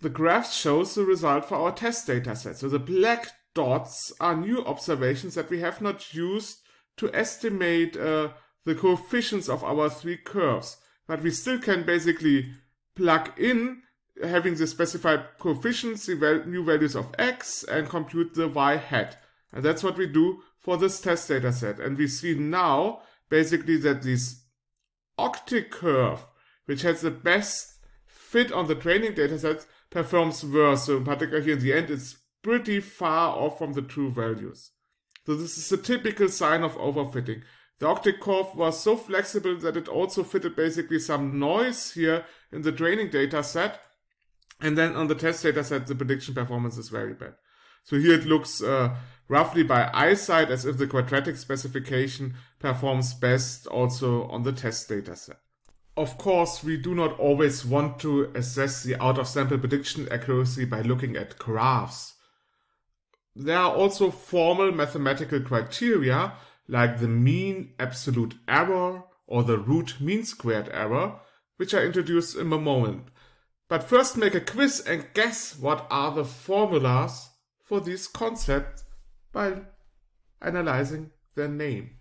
The graph shows the result for our test data set. So the black dots are new observations that we have not used to estimate uh, the coefficients of our three curves. But we still can basically plug in having the specified coefficients, the new values of x, and compute the y hat. And that's what we do for this test data set. And we see now basically that this octic curve, which has the best fit on the training data set, performs worse. So in particular here in the end, it's pretty far off from the true values. So this is a typical sign of overfitting. The octet curve was so flexible that it also fitted basically some noise here in the training data set. And then on the test data set, the prediction performance is very bad. So here it looks uh, roughly by eyesight as if the quadratic specification performs best also on the test data set. Of course, we do not always want to assess the out of sample prediction accuracy by looking at graphs. There are also formal mathematical criteria like the mean absolute error or the root mean squared error, which I introduce in a moment. But first make a quiz and guess what are the formulas for these concepts by analyzing their name.